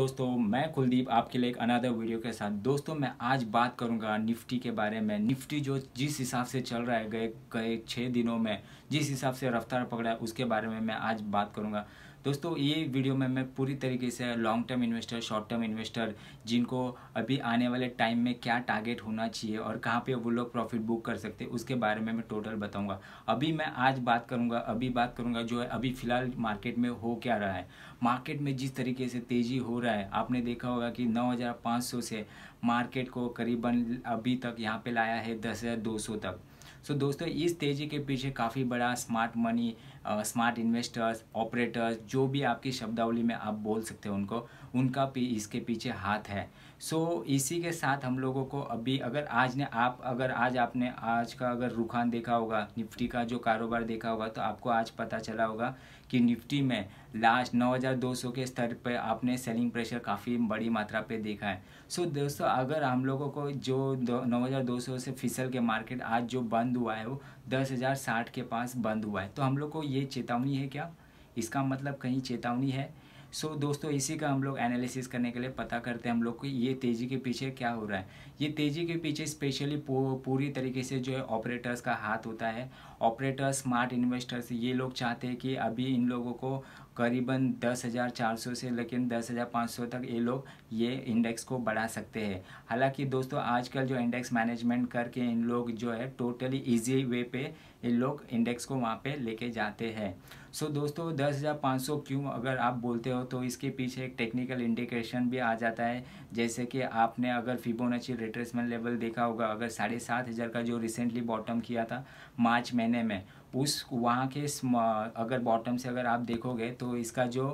दोस्तों मैं कुलदीप आपके लिए एक अनादर वीडियो के साथ दोस्तों मैं आज बात करूंगा निफ्टी के बारे में निफ्टी जो जिस हिसाब से चल रहा है गए गए छः दिनों में जिस हिसाब से रफ्तार पकड़ा है उसके बारे में मैं आज बात करूंगा दोस्तों ये वीडियो में मैं पूरी तरीके से long term investor short term investor जिनको अभी आने वाले टाइम में क्या टारगेट होना चाहिए और कहाँ पे वो लोग प्रॉफिट बुक कर सकते हैं उसके बारे में मैं टोटल बताऊँगा अभी मैं आज बात करूँगा अभी बात करूँगा जो है अभी फिलहाल मार्केट में हो क्या रहा है मार्केट में जिस तरीके से तेज़ी हो रहा है आपने देखा होगा कि नौ से मार्केट को करीबन अभी तक यहाँ पर लाया है दस तक सो so, दोस्तों इस तेज़ी के पीछे काफ़ी बड़ा smart money smart investors operators जो भी आपकी शब्दावली में आप बोल सकते हो उनको उनका पी, इसके पीछे हाथ है सो so, इसी के साथ हम लोगों को अभी अगर आज ने आप अगर आज आपने आज का अगर रुखान देखा होगा निफ्टी का जो कारोबार देखा होगा तो आपको आज पता चला होगा कि निफ्टी में लास्ट 9200 के स्तर पर आपने सेलिंग प्रेशर काफ़ी बड़ी मात्रा पे देखा है सो so, दोस्तों अगर हम लोगों को जो 9200 से फिसल के मार्केट आज जो बंद हुआ है वो दस के पास बंद हुआ है तो हम लोग को ये ये चेतावनी है क्या इसका मतलब कहीं चेतावनी है सो so, दोस्तों इसी का हम लोग एनालिसिस करने के लिए पता करते हैं हम लोग को ये तेज़ी के पीछे क्या हो रहा है ये तेज़ी के पीछे स्पेशली पूरी तरीके से जो है ऑपरेटर्स का हाथ होता है ऑपरेटर्स स्मार्ट इन्वेस्टर्स ये लोग चाहते हैं कि अभी इन लोगों को करीबन दस हज़ार चार सौ से लेकिन दस हज़ार पाँच सौ तक ये लोग ये इंडेक्स को बढ़ा सकते हैं हालांकि दोस्तों आजकल जो इंडेक्स मैनेजमेंट करके इन लोग जो है टोटली इजी वे पे इन लोग इंडेक्स को वहाँ पे लेके जाते हैं सो so, दोस्तों दस हज़ार पाँच सौ क्यों अगर आप बोलते हो तो इसके पीछे एक टेक्निकल इंडिकेशन भी आ जाता है जैसे कि आपने अगर फिबोनाची रिट्रेसमेंट लेवल देखा होगा अगर साढ़े सात हज़ार का जो रिसेंटली बॉटम किया था मार्च महीने में उस वहाँ के अगर बॉटम से अगर आप देखोगे तो इसका जो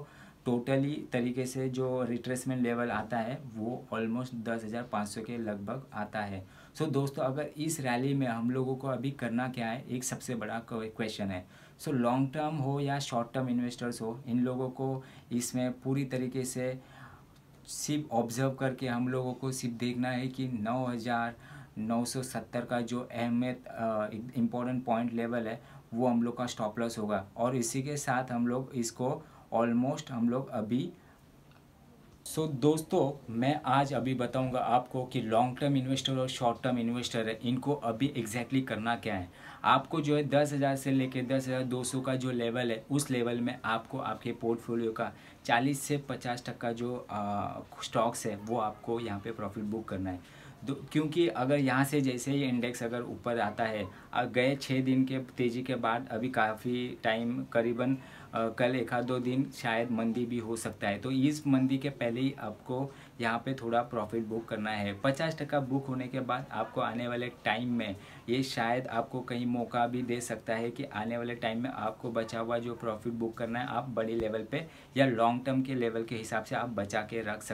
टोटली तरीके से जो रिट्रेसमेंट लेवल आता है वो ऑलमोस्ट दस हज़ार पाँच सौ के लगभग आता है सो so, दोस्तों अगर इस रैली में हम लोगों को अभी करना क्या है एक सबसे बड़ा क्वेश्चन है सो लॉन्ग टर्म हो या शॉर्ट टर्म इन्वेस्टर्स हो इन लोगों को इसमें पूरी तरीके से सिर्फ ऑब्जर्व करके हम लोगों को सिर्फ देखना है कि नौ हज़ार 970 का जो अहमियत इम्पोर्टेंट पॉइंट लेवल है वो हम लोग का स्टॉप लॉस होगा और इसी के साथ हम लोग इसको ऑलमोस्ट हम लोग अभी सो so, दोस्तों मैं आज अभी बताऊंगा आपको कि लॉन्ग टर्म इन्वेस्टर और शॉर्ट टर्म इन्वेस्टर है इनको अभी एग्जैक्टली exactly करना क्या है आपको जो है दस हज़ार से लेकर दस हज़ार दो सौ का जो लेवल है उस लेवल में आपको आपके पोर्टफोलियो का चालीस से पचास टक्का जो स्टॉक्स है वो आपको यहाँ पे प्रॉफिट बुक करना है तो क्योंकि अगर यहाँ से जैसे ही इंडेक्स अगर ऊपर आता है गए छः दिन के तेज़ी के बाद अभी काफ़ी टाइम करीबन कल एक आध दो दिन शायद मंदी भी हो सकता है तो इस मंदी के पहले ही आपको यहाँ पे थोड़ा प्रॉफिट बुक करना है पचास टका बुक होने के बाद आपको आने वाले टाइम में ये शायद आपको कहीं मौका भी दे सकता है कि आने वाले टाइम में आपको बचा हुआ जो प्रॉफिट बुक करना है आप बड़े लेवल पर या लॉन्ग टर्म के लेवल के हिसाब से आप बचा के रख सकते